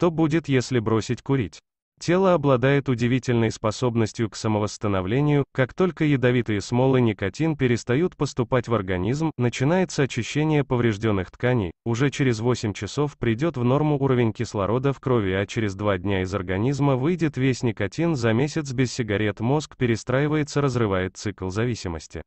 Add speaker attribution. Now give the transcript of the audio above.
Speaker 1: Что будет, если бросить курить? Тело обладает удивительной способностью к самовосстановлению, как только ядовитые смолы никотин перестают поступать в организм, начинается очищение поврежденных тканей, уже через 8 часов придет в норму уровень кислорода в крови, а через 2 дня из организма выйдет весь никотин за месяц без сигарет мозг перестраивается, разрывает цикл зависимости.